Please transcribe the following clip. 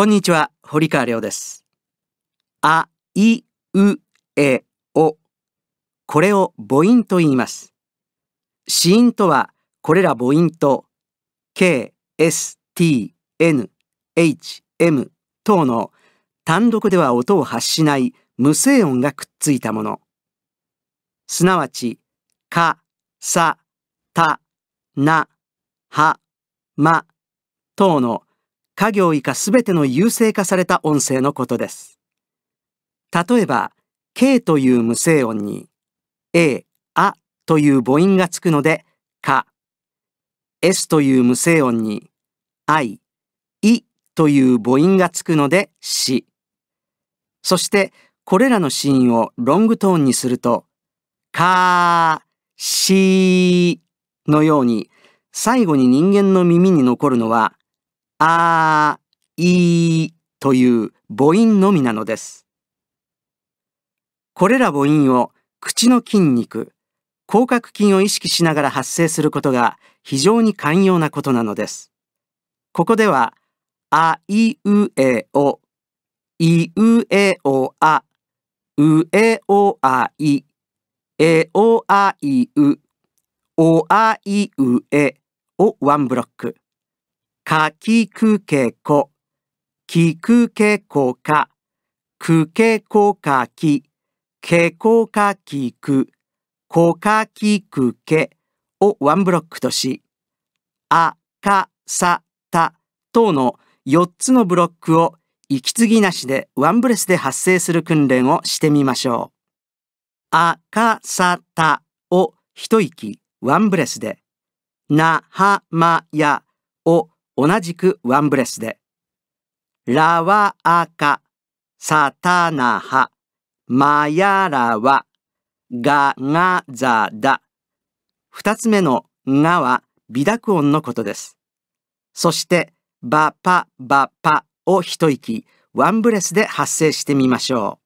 こんにちは、堀川亮です。あ、い、う、え、お。これを母音と言います。子音とは、これら母音と、k、s、t、n、h、m 等の単独では音を発しない無声音がくっついたもの。すなわち、か、さ、た、な、は、ま等の家業以下すべての優勢化された音声のことです。例えば、K という無声音に、A、あという母音がつくので、か。S という無声音に、I、いという母音がつくので、し。そして、これらのシーンをロングトーンにすると、かしのように、最後に人間の耳に残るのは、あいという母音のみなのです。これら母音を口の筋肉、広角筋を意識しながら発生することが非常に寛容なことなのです。ここでは、あいうえお、いうえおあ、うえおあい、えおあいう、おあいうえをワンブロック。かきくけこ、きくけこか、くけこかき、けこかきく、こかきくけをワンブロックとし、あ、か、さ、た等の4つのブロックを息継ぎなしでワンブレスで発生する訓練をしてみましょう。あ、か、さ、たを一息ワンブレスで、な、は、ま、やを同じくワンブレスで、ラワアカ、サタナハ、マヤラワ、ガガザダ。二つ目のガは微濁音のことです。そして、バパバパを一息、ワンブレスで発声してみましょう。